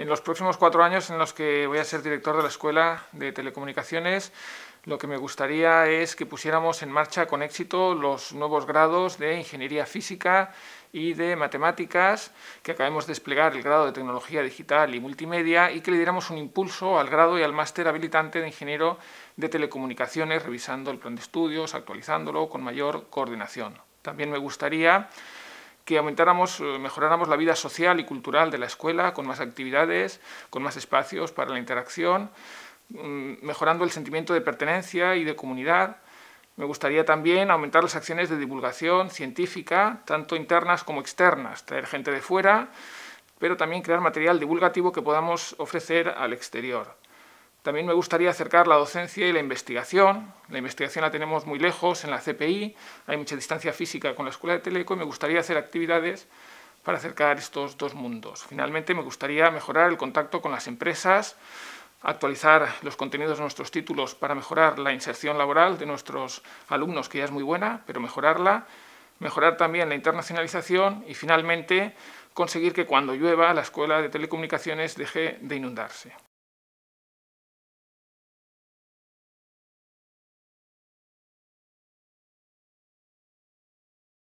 en los próximos cuatro años en los que voy a ser director de la Escuela de Telecomunicaciones, lo que me gustaría es que pusiéramos en marcha con éxito los nuevos grados de Ingeniería Física y de Matemáticas, que acabemos de desplegar el grado de Tecnología Digital y Multimedia y que le diéramos un impulso al grado y al máster habilitante de Ingeniero de Telecomunicaciones, revisando el plan de estudios, actualizándolo con mayor coordinación. También me gustaría que aumentáramos, eh, mejoráramos la vida social y cultural de la escuela con más actividades, con más espacios para la interacción, mm, mejorando el sentimiento de pertenencia y de comunidad. Me gustaría también aumentar las acciones de divulgación científica, tanto internas como externas, traer gente de fuera, pero también crear material divulgativo que podamos ofrecer al exterior. También me gustaría acercar la docencia y la investigación. La investigación la tenemos muy lejos en la CPI, hay mucha distancia física con la Escuela de Teleco y me gustaría hacer actividades para acercar estos dos mundos. Finalmente, me gustaría mejorar el contacto con las empresas, actualizar los contenidos de nuestros títulos para mejorar la inserción laboral de nuestros alumnos, que ya es muy buena, pero mejorarla, mejorar también la internacionalización y, finalmente, conseguir que cuando llueva la Escuela de Telecomunicaciones deje de inundarse.